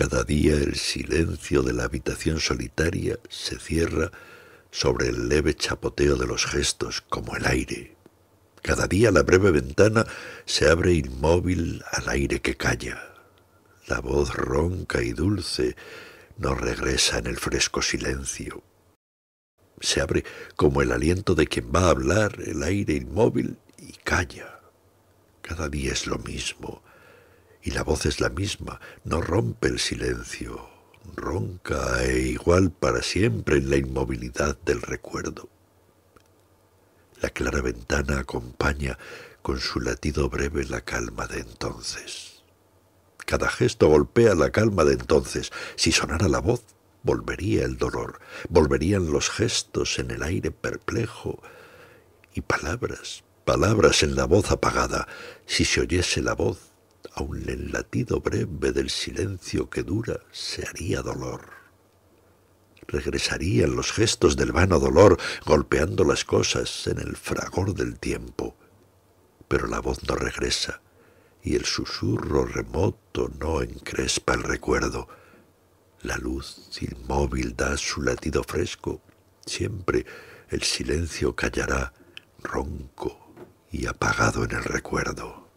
Cada día el silencio de la habitación solitaria se cierra sobre el leve chapoteo de los gestos como el aire. Cada día la breve ventana se abre inmóvil al aire que calla. La voz ronca y dulce no regresa en el fresco silencio. Se abre como el aliento de quien va a hablar el aire inmóvil y calla. Cada día es lo mismo y la voz es la misma, no rompe el silencio, ronca e igual para siempre en la inmovilidad del recuerdo. La clara ventana acompaña con su latido breve la calma de entonces. Cada gesto golpea la calma de entonces. Si sonara la voz, volvería el dolor, volverían los gestos en el aire perplejo y palabras, palabras en la voz apagada. Si se oyese la voz, aun el latido breve del silencio que dura se haría dolor. Regresarían los gestos del vano dolor, golpeando las cosas en el fragor del tiempo. Pero la voz no regresa, y el susurro remoto no encrespa el recuerdo. La luz inmóvil da su latido fresco, siempre el silencio callará, ronco y apagado en el recuerdo.